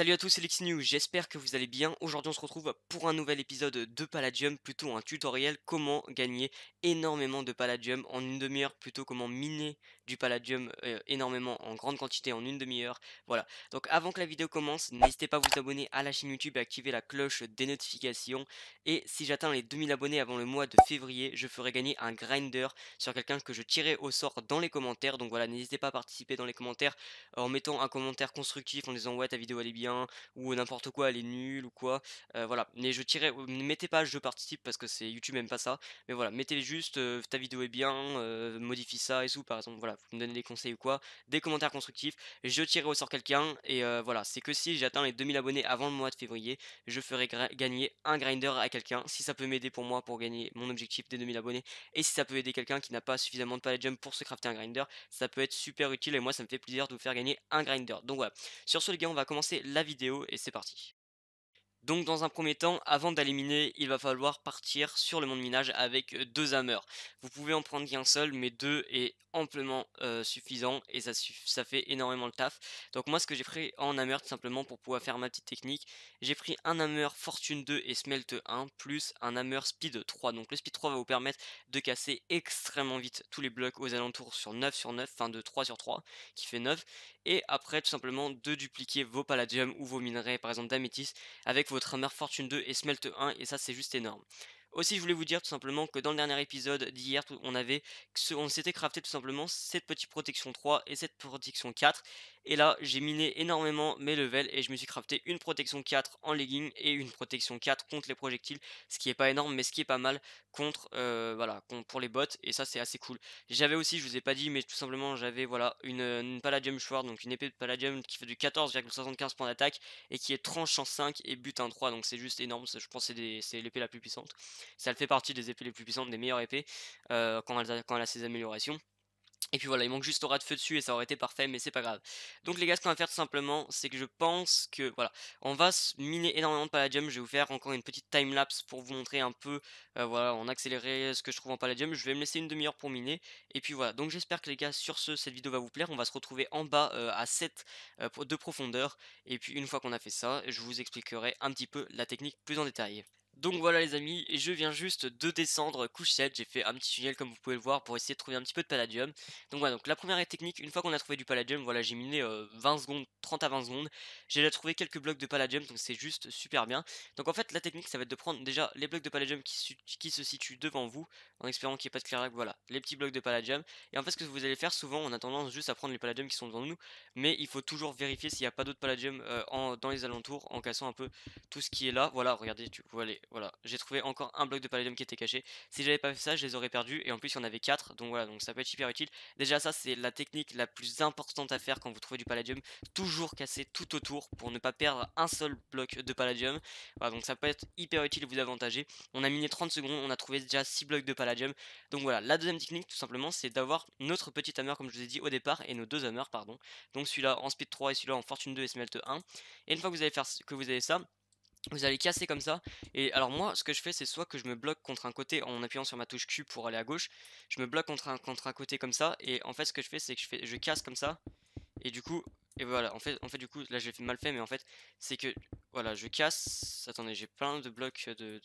Salut à tous, c'est News. j'espère que vous allez bien. Aujourd'hui on se retrouve pour un nouvel épisode de Palladium, plutôt un tutoriel comment gagner énormément de Palladium en une demi-heure, plutôt comment miner palladium euh, énormément en grande quantité en une demi-heure. Voilà. Donc avant que la vidéo commence, n'hésitez pas à vous abonner à la chaîne YouTube et activer la cloche des notifications. Et si j'atteins les 2000 abonnés avant le mois de février, je ferai gagner un grinder sur quelqu'un que je tirerai au sort dans les commentaires. Donc voilà, n'hésitez pas à participer dans les commentaires en mettant un commentaire constructif en disant ouais ta vidéo elle est bien ou n'importe quoi elle est nulle ou quoi. Euh, voilà. Mais je tirerai, ne mettez pas je participe parce que c'est YouTube n'aime pas ça. Mais voilà, mettez juste euh, ta vidéo est bien, modifie ça et tout par exemple. Voilà, vous me donnez des conseils ou quoi, des commentaires constructifs, je tirerai au sort quelqu'un, et euh, voilà, c'est que si j'atteins les 2000 abonnés avant le mois de février, je ferai gagner un grinder à quelqu'un, si ça peut m'aider pour moi pour gagner mon objectif des 2000 abonnés, et si ça peut aider quelqu'un qui n'a pas suffisamment de palette pour se crafter un grinder, ça peut être super utile, et moi ça me fait plaisir de vous faire gagner un grinder. Donc voilà, sur ce les gars, on va commencer la vidéo, et c'est parti. Donc dans un premier temps, avant d'aller miner, il va falloir partir sur le monde minage avec deux hammers. Vous pouvez en prendre qu'un seul, mais deux est amplement euh, suffisant et ça, fait énormément le taf. Donc moi ce que j'ai pris en hammer tout simplement pour pouvoir faire ma petite technique, j'ai pris un hammer fortune 2 et smelt 1 plus un hammer speed 3. Donc le speed 3 va vous permettre de casser extrêmement vite tous les blocs aux alentours sur 9 sur 9, enfin de 3 sur 3 qui fait 9. Et après tout simplement de dupliquer vos palladium ou vos minerais par exemple d'améthyste avec vos votre Fortune 2 et Smelt 1 et ça c'est juste énorme. Aussi, je voulais vous dire tout simplement que dans le dernier épisode d'hier, on avait, on s'était crafté tout simplement cette petite protection 3 et cette protection 4. Et là, j'ai miné énormément mes levels et je me suis crafté une protection 4 en legging et une protection 4 contre les projectiles, ce qui est pas énorme mais ce qui est pas mal contre euh, voilà, pour les bots et ça c'est assez cool. J'avais aussi, je vous ai pas dit mais tout simplement, j'avais voilà une, Palladium sword donc une épée de Palladium qui fait du 14,75 points d'attaque et qui est tranche en 5 et but en 3, donc c'est juste énorme, je pense que c'est l'épée la plus puissante. Ça fait partie des épées les plus puissantes, des meilleures épées, quand, elle a, ses améliorations. Et puis voilà, il manque juste aura de feu dessus et ça aurait été parfait, mais c'est pas grave. Donc les gars, ce qu'on va faire tout simplement, c'est que je pense que, voilà, on va miner énormément de palladium. Je vais vous faire encore une petite time-lapse pour vous montrer un peu, voilà, en accéléré ce que je trouve en palladium. Je vais me laisser une demi-heure pour miner. Et puis voilà, donc j'espère que les gars, sur ce, cette vidéo va vous plaire. On va se retrouver en bas à 7 de profondeur. Et puis une fois qu'on a fait ça, je vous expliquerai un petit peu la technique plus en détail. Donc voilà les amis, et je viens juste de descendre couche 7, j'ai fait un petit tunnel comme vous pouvez le voir pour essayer de trouver un petit peu de palladium. Donc voilà, donc la première technique, une fois qu'on a trouvé du palladium, voilà j'ai miné 20 euh, secondes, 30 à 20 secondes, j'ai déjà trouvé quelques blocs de palladium, donc c'est juste super bien. Donc en fait la technique ça va être de prendre déjà les blocs de palladium qui, se situent devant vous, en espérant qu'il n'y ait pas de clair voilà, les petits blocs de palladium. Et en fait ce que vous allez faire souvent, on a tendance juste à prendre les palladium qui sont devant nous, mais il faut toujours vérifier s'il n'y a pas d'autres palladium euh, dans les alentours en cassant un peu tout ce qui est là. Voilà, regardez, tu vois les voilà, j'ai trouvé encore un bloc de palladium qui était caché. Si j'avais pas fait ça, je les aurais perdus. Et en plus, il y en avait 4. Donc voilà, donc ça peut être hyper utile. Déjà, ça, c'est la technique la plus importante à faire quand vous trouvez du palladium. Toujours casser tout autour pour ne pas perdre un seul bloc de palladium. Voilà, donc ça peut être hyper utile vous avantager. On a miné 30 secondes, on a trouvé déjà 6 blocs de palladium. Donc voilà, la deuxième technique, tout simplement, c'est d'avoir notre petit hammer, comme je vous ai dit au départ, et nos deux hammers, pardon. Donc celui-là en speed 3 et celui-là en fortune 2 et smelt 1. Et une fois que vous avez faire que vous avez ça, vous allez casser comme ça. Et alors moi, ce que je fais, c'est soit que je me bloque contre un côté en appuyant sur ma touche Q pour aller à gauche. Je me bloque contre un, contre côté comme ça. Et en fait, ce que je fais, c'est que je, fais, je casse comme ça. Et du coup, et voilà, en fait, en fait du coup, là j'ai mal fait, mais en fait, c'est que voilà, je casse. Attendez, j'ai plein de blocs de,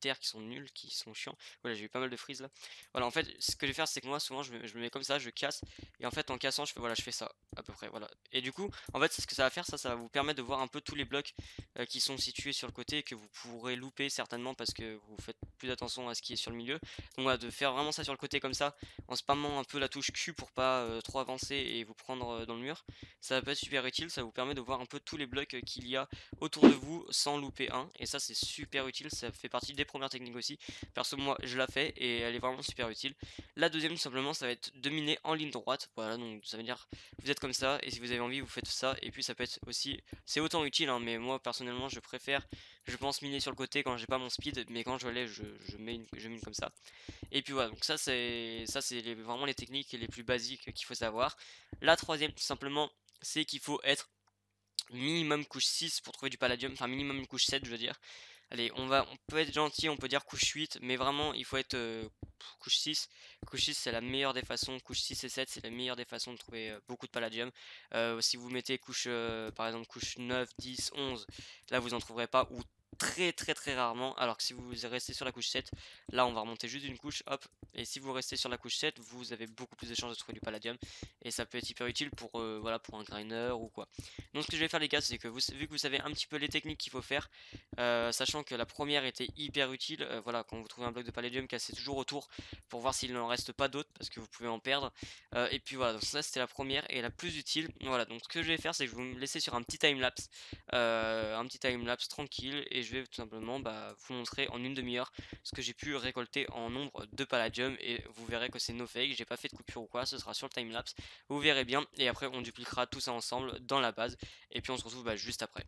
terre qui sont nuls, qui sont chiants. Voilà, j'ai eu pas mal de frise là. Voilà, en fait, ce que je vais faire, c'est que moi, souvent, je me, mets comme ça, je casse. Et en fait, en cassant, je fais, voilà, je fais ça, à peu près. Voilà. Et du coup, en fait, c'est ce que ça va faire, ça, va vous permettre de voir un peu tous les blocs qui sont situés sur le côté et que vous pourrez louper certainement parce que vous faites plus d'attention à ce qui est sur le milieu. Donc voilà, de faire vraiment ça sur le côté comme ça, en spammant un peu la touche Q pour pas euh, trop avancer et vous prendre euh, dans le mur, ça peut être super utile, ça vous permet de voir un peu tous les blocs euh, qu'il y a autour de vous sans louper un, et ça c'est super utile, ça fait partie des premières techniques aussi, perso moi je la fais et elle est vraiment super utile. La deuxième tout simplement ça va être de miner en ligne droite, voilà donc ça veut dire vous êtes comme ça et si vous avez envie vous faites ça et puis ça peut être aussi, c'est autant utile hein, mais moi personnellement je préfère je pense miner sur le côté quand j'ai pas mon speed mais quand je l'ai je je mets, une, comme ça. Et puis voilà, donc ça c'est ça c'est vraiment les techniques les plus basiques qu'il faut savoir. La troisième tout simplement, c'est qu'il faut être minimum couche 6 pour trouver du palladium, enfin minimum couche 7 je veux dire. Allez, on va on peut être gentil, on peut dire couche 8, mais vraiment il faut être euh, couche 6. Couche 6 c'est la meilleure des façons, couche 6 et 7 c'est la meilleure des façons de trouver euh, beaucoup de palladium. Euh, si vous mettez couche par exemple couche 9, 10, 11, là vous en trouverez pas ou très très très rarement. Alors que si vous restez sur la couche 7, là on va remonter juste une couche, hop. Et si vous restez sur la couche 7, vous avez beaucoup plus de chances de trouver du palladium. Et ça peut être hyper utile pour, euh, voilà, pour un grinder ou quoi. Donc ce que je vais faire les gars, c'est que vous, vu que vous savez un petit peu les techniques qu'il faut faire, euh, sachant que la première était hyper utile, euh, voilà, quand vous trouvez un bloc de palladium, cassez toujours autour pour voir s'il n'en reste pas d'autres, parce que vous pouvez en perdre. et puis voilà, donc ça c'était la première et la plus utile. Voilà, donc ce que je vais faire, c'est que je vais vous laisser sur un petit time-lapse, un petit time-lapse tranquille, et je vais tout simplement bah, vous montrer en une demi-heure ce que j'ai pu récolter en nombre de palladium et vous verrez que c'est no fake, j'ai pas fait de coupure ou quoi, ce sera sur le timelapse, vous verrez bien et après on dupliquera tout ça ensemble dans la base et puis on se retrouve bah, juste après.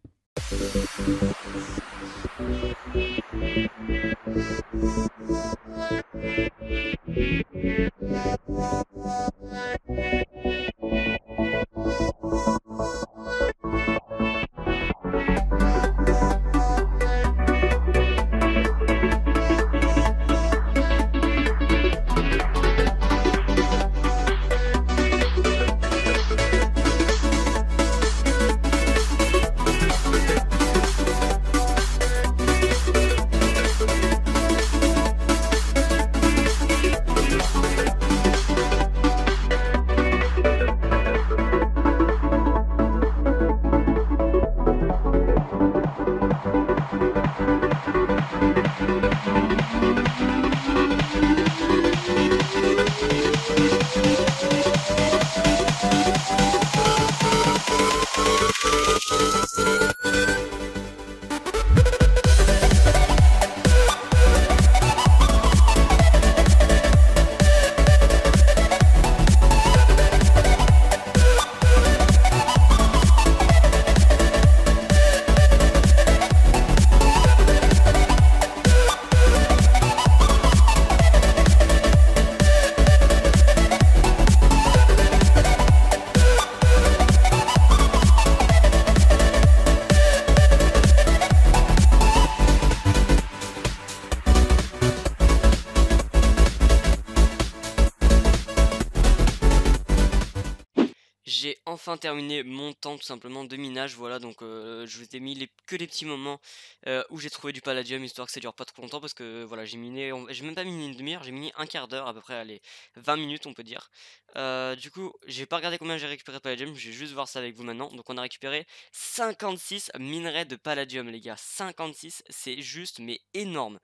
enfin terminé mon temps tout simplement de minage. Voilà, donc euh, je vous ai mis les, que les petits moments euh, où j'ai trouvé du palladium, histoire que ça dure pas trop longtemps, parce que voilà, j'ai miné, j'ai même pas miné une demi-heure, j'ai miné un quart d'heure, à peu près, allez, 20 minutes on peut dire. Euh, du coup, j'ai pas regardé combien j'ai récupéré de palladium, je vais juste voir ça avec vous maintenant. Donc on a récupéré 56 minerais de palladium, les gars. 56, c'est juste, mais énorme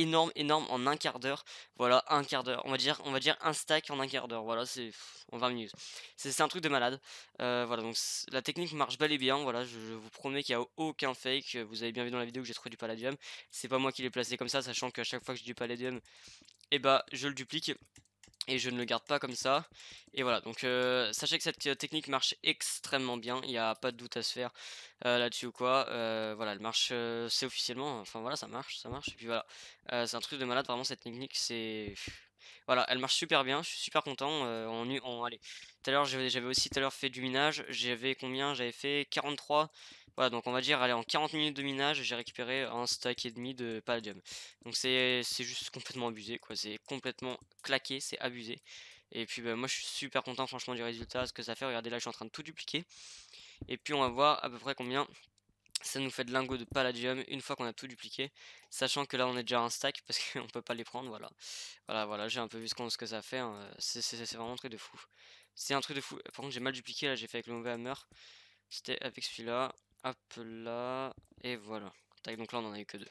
énorme, énorme en un quart d'heure. Voilà, un quart d'heure. On va dire, on va dire un stack en un quart d'heure. Voilà, c'est en 20 minutes. C'est un truc de malade. Euh, voilà, donc la technique marche bel et bien. Voilà, je, vous promets qu'il n'y a aucun fake. Vous avez bien vu dans la vidéo que j'ai trouvé du palladium. C'est pas moi qui l'ai placé comme ça, sachant qu'à chaque fois que j'ai du palladium, et bah ben, je le duplique et je ne le garde pas comme ça. Et voilà, donc euh, sachez que cette euh, technique marche extrêmement bien, il n'y a pas de doute à se faire euh, là-dessus ou quoi. voilà, elle marche, c'est officiellement, enfin voilà, ça marche, ça marche. Et puis voilà, c'est un truc de malade, vraiment cette technique, c'est... Voilà, elle marche super bien, je suis super content. on en, en, allez, tout à l'heure, j'avais aussi tout à l'heure fait du minage. J'avais combien J'avais fait 43. Voilà, donc on va dire, allez, en 40 minutes de minage, j'ai récupéré un stack et demi de palladium. Donc c'est juste complètement abusé, quoi. C'est complètement claqué, c'est abusé. Et puis bah, moi je suis super content franchement du résultat, ce que ça fait. Regardez là, je suis en train de tout dupliquer. Et puis on va voir à peu près combien ça nous fait de lingots de palladium une fois qu'on a tout dupliqué, sachant que là on est déjà un stack parce qu'on peut pas les prendre, voilà. Voilà, voilà, j'ai un peu vu ce, ce que ça fait, hein. c'est vraiment un truc de fou. C'est un truc de fou, par contre j'ai mal dupliqué, là j'ai fait avec le mauvais hammer, c'était avec celui-là, hop là, et voilà. Tac, donc là on en a eu que deux.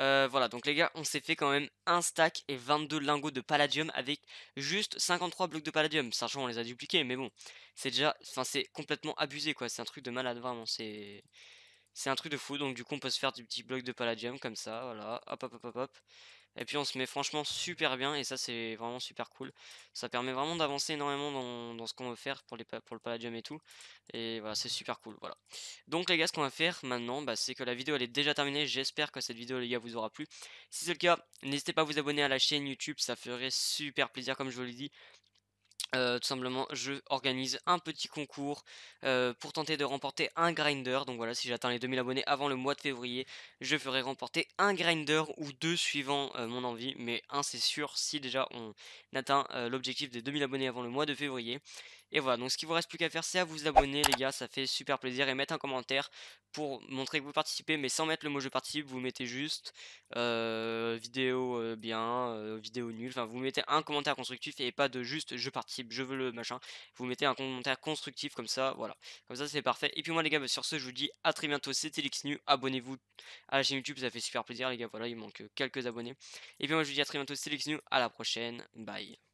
Euh, voilà, donc les gars, on s'est fait quand même un stack et 22 lingots de palladium avec juste 53 blocs de palladium. Sachant on les a dupliqués, mais bon, c'est déjà, enfin c'est complètement abusé quoi, c'est un truc de malade vraiment, c'est... C'est un truc de fou, donc du coup on peut se faire du petit bloc de palladium comme ça, voilà, hop hop hop hop hop. Et puis on se met franchement super bien, et ça c'est vraiment super cool. Ça permet vraiment d'avancer énormément dans, ce qu'on veut faire pour, le palladium et tout. Et voilà, c'est super cool, voilà. Donc les gars, ce qu'on va faire maintenant, bah, c'est que la vidéo elle est déjà terminée. J'espère que cette vidéo les gars vous aura plu. Si c'est le cas, n'hésitez pas à vous abonner à la chaîne YouTube, ça ferait super plaisir comme je vous l'ai dit tout simplement, je organise un petit concours pour tenter de remporter un grinder. Donc voilà, si j'atteins les 2000 abonnés avant le mois de février, je ferai remporter un grinder ou deux suivant mon envie. Mais un, c'est sûr, si déjà on atteint l'objectif des 2000 abonnés avant le mois de février. Et voilà, donc ce qu'il vous reste plus qu'à faire, c'est à vous abonner, les gars, ça fait super plaisir. Et mettre un commentaire pour montrer que vous participez, mais sans mettre le mot je participe, vous mettez juste euh, vidéo euh, bien, euh, vidéo nulle. Enfin, vous mettez un commentaire constructif et pas de juste je participe, je veux le machin. Vous mettez un commentaire constructif comme ça, voilà. Comme ça, c'est parfait. Et puis moi, les gars, bah, sur ce, je vous dis à très bientôt. C'était LixNu. Abonnez-vous à la chaîne YouTube, ça fait super plaisir, les gars. Voilà, il manque quelques abonnés. Et puis moi, je vous dis à très bientôt. C'était LixNu. À la prochaine. Bye.